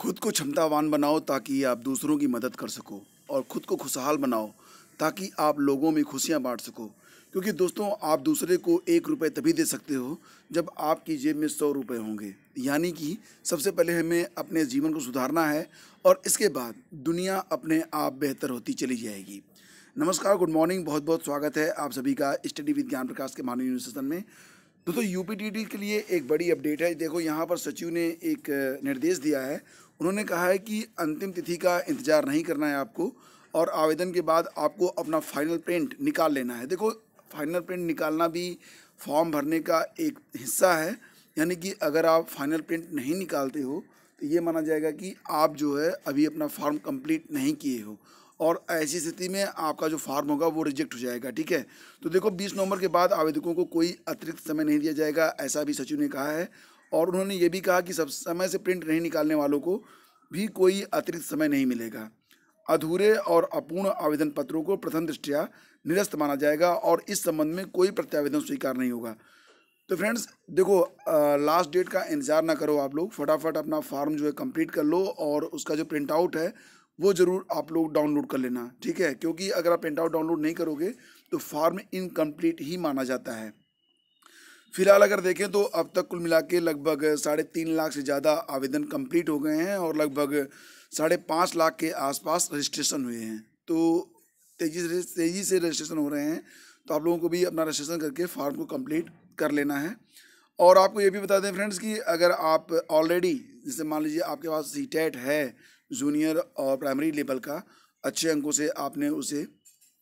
खुद को क्षमतावान बनाओ ताकि आप दूसरों की मदद कर सको और खुद को खुशहाल बनाओ ताकि आप लोगों में खुशियाँ बांट सको क्योंकि दोस्तों आप दूसरे को एक रुपये तभी दे सकते हो जब आपकी जेब में सौ रुपये होंगे यानी कि सबसे पहले हमें अपने जीवन को सुधारना है और इसके बाद दुनिया अपने आप बेहतर होती चली जाएगी नमस्कार गुड मॉर्निंग बहुत बहुत स्वागत है आप सभी का स्टडी विद ज्ञान प्रकाश के मानव यूनिवर्सिटी में दोस्तों यू तो के लिए एक बड़ी अपडेट है देखो यहाँ पर सचिव ने एक निर्देश दिया है उन्होंने कहा है कि अंतिम तिथि का इंतज़ार नहीं करना है आपको और आवेदन के बाद आपको अपना फाइनल प्रिंट निकाल लेना है देखो फाइनल प्रिंट निकालना भी फॉर्म भरने का एक हिस्सा है यानी कि अगर आप फाइनल प्रिंट नहीं निकालते हो तो ये माना जाएगा कि आप जो है अभी अपना फॉर्म कंप्लीट नहीं किए हो और ऐसी स्थिति में आपका जो फार्म होगा वो रिजेक्ट हो जाएगा ठीक है तो देखो बीस नवंबर के बाद आवेदकों को कोई अतिरिक्त समय नहीं दिया जाएगा ऐसा भी सचिव ने कहा है और उन्होंने ये भी कहा कि सब समय से प्रिंट नहीं निकालने वालों को भी कोई अतिरिक्त समय नहीं मिलेगा अधूरे और अपूर्ण आवेदन पत्रों को प्रथम दृष्टिया निरस्त माना जाएगा और इस संबंध में कोई प्रत्यावेदन स्वीकार नहीं होगा तो फ्रेंड्स देखो लास्ट डेट का इंतज़ार ना करो आप लोग फटाफट अपना फॉर्म जो है कंप्लीट कर लो और उसका जो प्रिंट आउट है वो ज़रूर आप लोग डाउनलोड कर लेना ठीक है क्योंकि अगर आप प्रिंट आउट डाउनलोड नहीं करोगे तो फॉर्म इनकम्प्लीट ही माना जाता है फिलहाल अगर देखें तो अब तक कुल मिला के लगभग साढ़े तीन लाख से ज़्यादा आवेदन कंप्लीट हो गए हैं और लगभग साढ़े पाँच लाख के आसपास रजिस्ट्रेशन हुए हैं तो तेज़ी से तेज़ी से रजिस्ट्रेशन हो रहे हैं तो आप लोगों को भी अपना रजिस्ट्रेशन करके फॉर्म को कंप्लीट कर लेना है और आपको ये भी बता दें फ्रेंड्स कि अगर आप ऑलरेडी जैसे मान लीजिए आपके पास सी है जूनियर और प्राइमरी लेवल का अच्छे अंकों से आपने उसे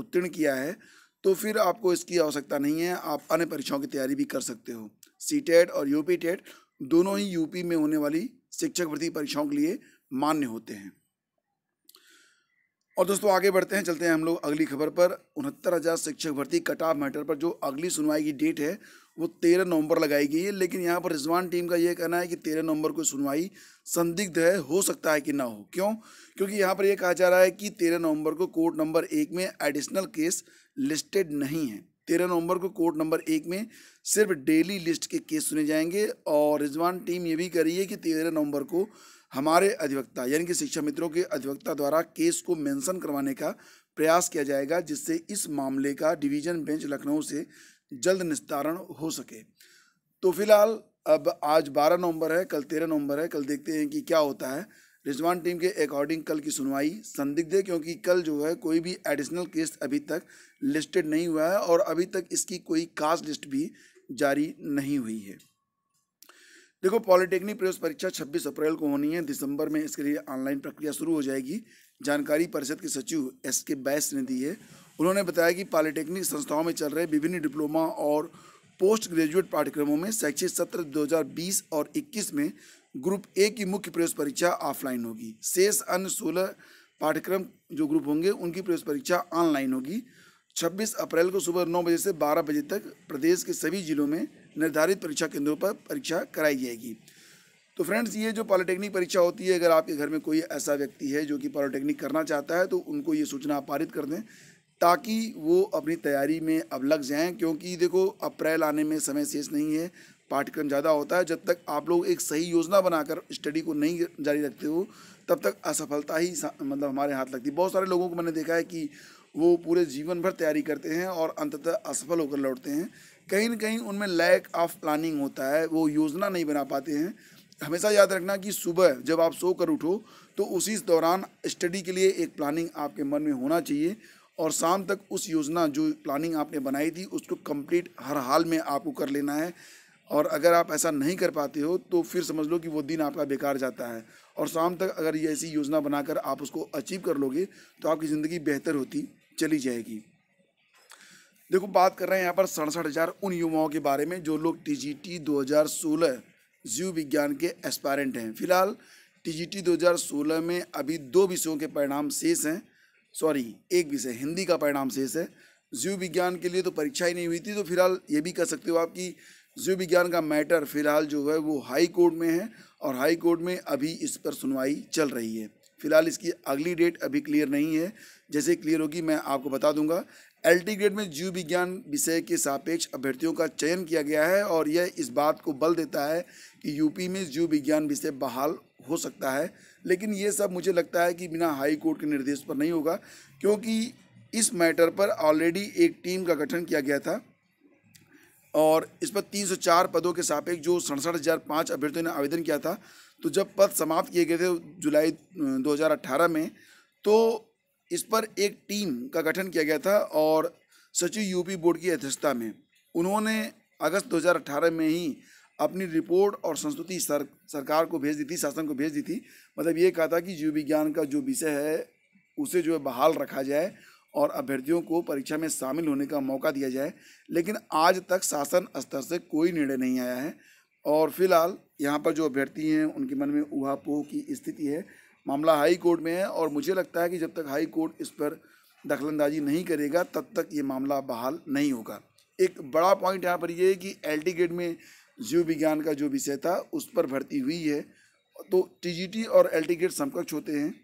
उत्तीर्ण किया है तो फिर आपको इसकी आवश्यकता नहीं है आप अन्य परीक्षाओं की तैयारी भी कर सकते हो सी टेट e और यूपी टेट e दोनों ही यूपी में होने वाली शिक्षक भर्ती परीक्षाओं के लिए मान्य होते हैं और दोस्तों आगे बढ़ते हैं चलते हैं हम लोग अगली खबर पर उनहत्तर हज़ार शिक्षक भर्ती कटाव मैटर पर जो अगली सुनवाई की डेट है वो तेरह नवंबर लगाई गई है लेकिन यहाँ पर रिजवान टीम का ये कहना है कि तेरह नवंबर को सुनवाई संदिग्ध है हो सकता है कि ना हो क्यों क्योंकि यहाँ पर यह कहा जा रहा है कि तेरह नवंबर को कोर्ट नंबर एक में एडिशनल केस लिस्टेड नहीं है तेरह नवंबर को कोर्ट नंबर एक में सिर्फ डेली लिस्ट के केस सुने जाएंगे और रिजवान टीम ये भी कह रही है कि तेरह नवंबर को हमारे अधिवक्ता यानी कि शिक्षा मित्रों के अधिवक्ता द्वारा केस को मेंशन करवाने का प्रयास किया जाएगा जिससे इस मामले का डिवीजन बेंच लखनऊ से जल्द निस्तारण हो सके तो फिलहाल अब आज 12 नवंबर है कल 13 नवंबर है कल देखते हैं कि क्या होता है रिजवान टीम के अकॉर्डिंग कल की सुनवाई संदिग्ध है क्योंकि कल जो है कोई भी एडिशनल केस अभी तक लिस्टेड नहीं हुआ है और अभी तक इसकी कोई कास्ट लिस्ट भी जारी नहीं हुई है देखो पॉलिटेक्निक प्रवेश परीक्षा 26 अप्रैल को होनी है दिसंबर में इसके लिए ऑनलाइन प्रक्रिया शुरू हो जाएगी जानकारी परिषद के सचिव एस के बैस ने दी है उन्होंने बताया कि पॉलिटेक्निक संस्थाओं में चल रहे विभिन्न डिप्लोमा और पोस्ट ग्रेजुएट पाठ्यक्रमों में शैक्षिक सत्र 2020 और 21 में ग्रुप ए की मुख्य प्रवेश परीक्षा ऑफलाइन होगी शेष अन्य सोलह पाठ्यक्रम जो ग्रुप होंगे उनकी प्रवेश परीक्षा ऑनलाइन होगी 26 अप्रैल को सुबह नौ बजे से बारह बजे तक प्रदेश के सभी जिलों में निर्धारित परीक्षा केंद्रों पर परीक्षा कराई जाएगी तो फ्रेंड्स ये जो पॉलिटेक्निक परीक्षा होती है अगर आपके घर में कोई ऐसा व्यक्ति है जो कि पॉलिटेक्निक करना चाहता है तो उनको ये सूचना पारित कर दें ताकि वो अपनी तैयारी में अब लग जाएँ क्योंकि देखो अप्रैल आने में समय शेष नहीं है पाठ्यक्रम ज़्यादा होता है जब तक आप लोग एक सही योजना बनाकर स्टडी को नहीं जारी रखते हो तब तक असफलता ही मतलब हमारे हाथ लगती बहुत सारे लोगों को मैंने देखा है कि वो पूरे जीवन भर तैयारी करते हैं और अंततः असफल होकर लौटते हैं कहीं ना कहीं उनमें लैक ऑफ प्लानिंग होता है वो योजना नहीं बना पाते हैं हमेशा याद रखना कि सुबह जब आप सो कर उठो तो उसी दौरान स्टडी के लिए एक प्लानिंग आपके मन में होना चाहिए और शाम तक उस योजना जो प्लानिंग आपने बनाई थी उसको कंप्लीट हर हाल में आपको कर लेना है और अगर आप ऐसा नहीं कर पाते हो तो फिर समझ लो कि वो दिन आपका बेकार जाता है और शाम तक अगर ये ऐसी योजना बनाकर आप उसको अचीव कर लोगे तो आपकी ज़िंदगी बेहतर होती चली जाएगी देखो बात कर रहे हैं यहाँ पर सड़सठ हज़ार उन युवाओं के बारे में जो लोग टी टी जी दो हज़ार सोलह जीव विज्ञान के एस्पायरेंट हैं फिलहाल टी टी जी दो हज़ार सोलह में अभी दो विषयों के परिणाम शेष हैं सॉरी एक विषय हिंदी का परिणाम शेष है जीव विज्ञान के लिए तो परीक्षा ही नहीं हुई थी तो फिलहाल ये भी कह सकते हो आप कि जीव विज्ञान का मैटर फिलहाल जो है वो हाई कोर्ट में है और हाई कोर्ट में अभी इस पर सुनवाई चल रही है फिलहाल इसकी अगली डेट अभी क्लियर नहीं है जैसे क्लियर होगी मैं आपको बता दूंगा एल ग्रेड में जीव विज्ञान विषय के सापेक्ष अभ्यर्थियों का चयन किया गया है और यह इस बात को बल देता है कि यूपी में जीव विज्ञान विषय बहाल हो सकता है लेकिन ये सब मुझे लगता है कि बिना हाई कोर्ट के निर्देश पर नहीं होगा क्योंकि इस मैटर पर ऑलरेडी एक टीम का गठन किया गया था और इस पर 304 पदों के सापेक्ष जो सड़सठ हज़ार पाँच अभ्यर्थियों ने आवेदन किया था तो जब पद समाप्त किए गए थे जुलाई 2018 में तो इस पर एक टीम का गठन किया गया था और सचिव यूपी बोर्ड की अध्यक्षता में उन्होंने अगस्त 2018 में ही अपनी रिपोर्ट और संस्तुति सर, सरकार को भेज दी थी शासन को भेज दी थी मतलब ये कहा था कि जीव विज्ञान का जो विषय है उसे जो है बहाल रखा जाए और अभ्यर्थियों को परीक्षा में शामिल होने का मौका दिया जाए लेकिन आज तक शासन स्तर से कोई निर्णय नहीं आया है और फिलहाल यहाँ पर जो अभ्यर्थी हैं उनके मन में उहापोह की स्थिति है मामला हाई कोर्ट में है और मुझे लगता है कि जब तक हाई कोर्ट इस पर दखलंदाजी नहीं करेगा तब तक ये मामला बहाल नहीं होगा एक बड़ा पॉइंट यहाँ पर यह है कि एल ग्रेड में जीव विज्ञान का जो विषय था उस पर भर्ती हुई है तो टी और एल ग्रेड समकक्ष होते हैं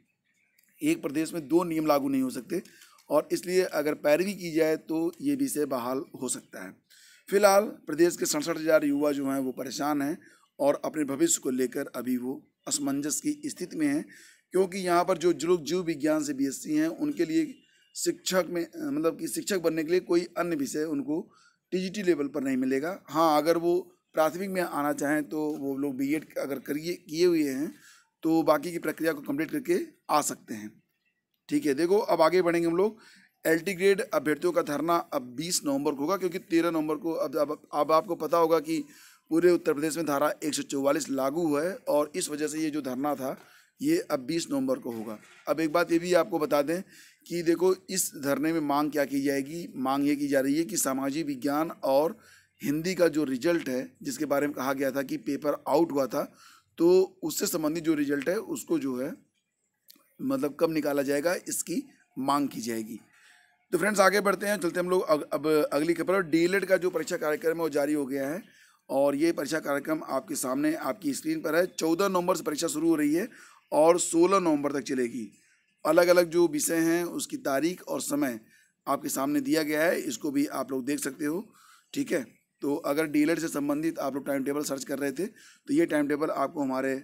एक प्रदेश में दो नियम लागू नहीं हो सकते और इसलिए अगर पैरवी की जाए तो ये विषय बहाल हो सकता है फिलहाल प्रदेश के सड़सठ हज़ार युवा जो हैं वो परेशान हैं और अपने भविष्य को लेकर अभी वो असमंजस की स्थिति में है क्योंकि यहाँ पर जो जुड़ जीव विज्ञान से बीएससी हैं उनके लिए शिक्षक में मतलब कि शिक्षक बनने के लिए कोई अन्य विषय उनको टीजीटी लेवल पर नहीं मिलेगा हाँ अगर वो प्राथमिक में आना चाहें तो वो लोग बी एड अगर करिए किए हुए हैं तो बाकी की प्रक्रिया को कंप्लीट करके आ सकते हैं ठीक है देखो अब आगे बढ़ेंगे हम लोग एल टी ग्रेड अभ्यर्थियों का धरना अब बीस नवंबर को होगा क्योंकि तेरह नवंबर को अब अब, अब आपको पता होगा कि पूरे उत्तर प्रदेश में धारा एक लागू है और इस वजह से ये जो धरना था ये अब 20 नवंबर को होगा अब एक बात ये भी आपको बता दें कि देखो इस धरने में मांग क्या की जाएगी मांग ये की जा रही है कि सामाजिक विज्ञान और हिंदी का जो रिजल्ट है जिसके बारे में कहा गया था कि पेपर आउट हुआ था तो उससे संबंधित जो रिजल्ट है उसको जो है मतलब कब निकाला जाएगा इसकी मांग की जाएगी तो फ्रेंड्स आगे बढ़ते हैं चलते हम लोग अग, अब अगली खबर डी का जो परीक्षा कार्यक्रम है वो जारी हो गया है और ये परीक्षा कार्यक्रम आपके सामने आपकी स्क्रीन पर है चौदह नवंबर से परीक्षा शुरू हो रही है और सोलह नवंबर तक चलेगी अलग अलग जो विषय हैं उसकी तारीख और समय आपके सामने दिया गया है इसको भी आप लोग देख सकते हो ठीक है तो अगर डीलर से संबंधित आप लोग टाइम टेबल सर्च कर रहे थे तो ये टाइम टेबल आपको हमारे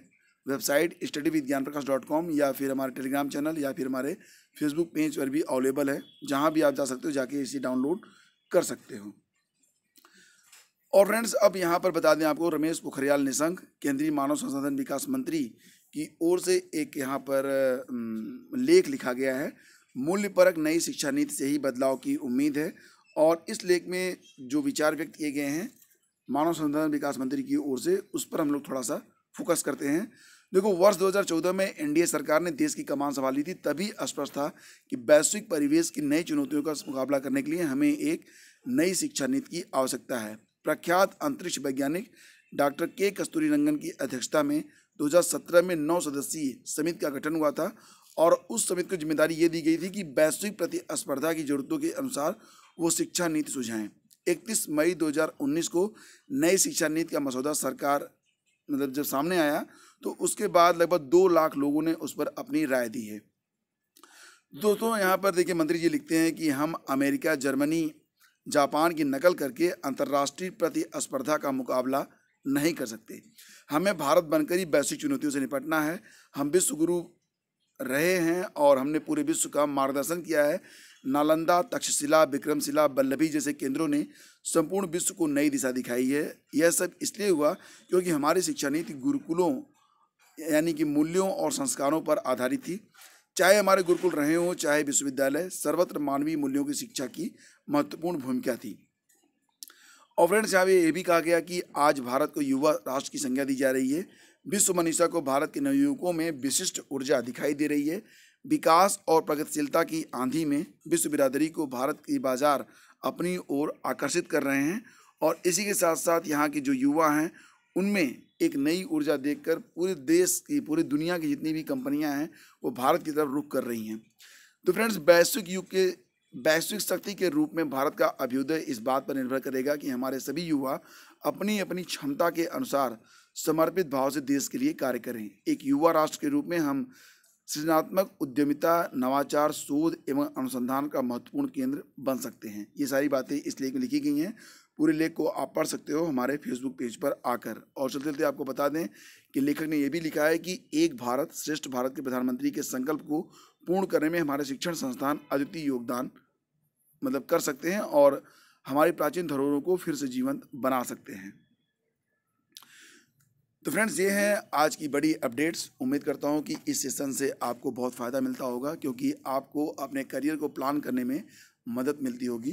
वेबसाइट स्टडी विद ज्ञान प्रकाश डॉट कॉम या फिर हमारे टेलीग्राम चैनल या फिर हमारे फेसबुक पेज पर भी अवेलेबल है जहाँ भी आप जा सकते हो जाके इसे डाउनलोड कर सकते हो और फ्रेंड्स अब यहाँ पर बता दें आपको रमेश पोखरियाल निशंक केंद्रीय मानव संसाधन विकास मंत्री की ओर से एक यहाँ पर लेख लिखा गया है मूल्य परक नई शिक्षा नीति से ही बदलाव की उम्मीद है और इस लेख में जो विचार व्यक्त किए गए हैं मानव संसाधन विकास मंत्री की ओर से उस पर हम लोग थोड़ा सा फोकस करते हैं देखो वर्ष 2014 में एनडीए सरकार ने देश की कमान संभाली थी तभी स्पष्ट था कि वैश्विक परिवेश की नई चुनौतियों का मुकाबला करने के लिए हमें एक नई शिक्षा नीति की आवश्यकता है प्रख्यात अंतरिक्ष वैज्ञानिक डॉक्टर के कस्तूरी रंगन की अध्यक्षता में 2017 में नौ सदस्यीय समिति का गठन हुआ था और उस समिति को जिम्मेदारी ये दी गई थी कि वैश्विक प्रतिस्पर्धा की जरूरतों के अनुसार वो शिक्षा नीति सुझाएं 31 मई 2019 को नई शिक्षा नीति का मसौदा सरकार मतलब जब सामने आया तो उसके बाद लगभग दो लाख लोगों ने उस पर अपनी राय दी है दोस्तों यहाँ पर देखिए मंत्री जी लिखते हैं कि हम अमेरिका जर्मनी जापान की नकल करके अंतर्राष्ट्रीय प्रतिस्पर्धा का मुकाबला नहीं कर सकते हमें भारत बनकर ही वैश्विक चुनौतियों से निपटना है हम विश्वगुरु रहे हैं और हमने पूरे विश्व का मार्गदर्शन किया है नालंदा तक्षशिला विक्रमशिला बल्लभी जैसे केंद्रों ने संपूर्ण विश्व को नई दिशा दिखाई है यह सब इसलिए हुआ क्योंकि हमारी शिक्षा नीति गुरुकुलों यानी कि मूल्यों और संस्कारों पर आधारित थी चाहे हमारे गुरुकुल रहे हों चाहे विश्वविद्यालय सर्वत्र मानवीय मूल्यों की शिक्षा की महत्वपूर्ण भूमिका थी और फ्रेंड्स यहाँ ये भी कहा गया कि आज भारत को युवा राष्ट्र की संज्ञा दी जा रही है विश्व मनीषा को भारत के नवयुवकों में विशिष्ट ऊर्जा दिखाई दे रही है विकास और प्रगतिशीलता की आंधी में विश्व बिरादरी को भारत के बाजार अपनी ओर आकर्षित कर रहे हैं और इसी के साथ साथ यहाँ के जो युवा हैं उनमें एक नई ऊर्जा देखकर पूरे देश की पूरी दुनिया की जितनी भी कंपनियां हैं वो भारत की तरफ रुख कर रही हैं तो फ्रेंड्स वैश्विक युग के वैश्विक शक्ति के रूप में भारत का अभ्युदय इस बात पर निर्भर करेगा कि हमारे सभी युवा अपनी अपनी क्षमता के अनुसार समर्पित भाव से देश के लिए कार्य करें एक युवा राष्ट्र के रूप में हम सृजनात्मक उद्यमिता नवाचार शोध एवं अनुसंधान का महत्वपूर्ण केंद्र बन सकते हैं ये सारी बातें इस लेख में लिखी गई हैं पूरे लेख को आप पढ़ सकते हो हमारे फेसबुक पेज पर आकर और चलते चलते आपको बता दें कि लेखक ने यह भी लिखा है कि एक भारत श्रेष्ठ भारत के प्रधानमंत्री के संकल्प को पूर्ण करने में हमारे शिक्षण संस्थान अद्वितीय योगदान मतलब कर सकते हैं और हमारी प्राचीन धरोहरों को फिर से जीवंत बना सकते हैं तो फ्रेंड्स ये हैं आज की बड़ी अपडेट्स उम्मीद करता हूँ कि इस सेशन से आपको बहुत फ़ायदा मिलता होगा क्योंकि आपको अपने करियर को प्लान करने में मदद मिलती होगी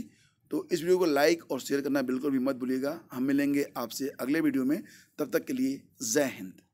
तो इस वीडियो को लाइक और शेयर करना बिल्कुल भी मत भूलिएगा हम मिलेंगे आपसे अगले वीडियो में तब तक के लिए जय हिंद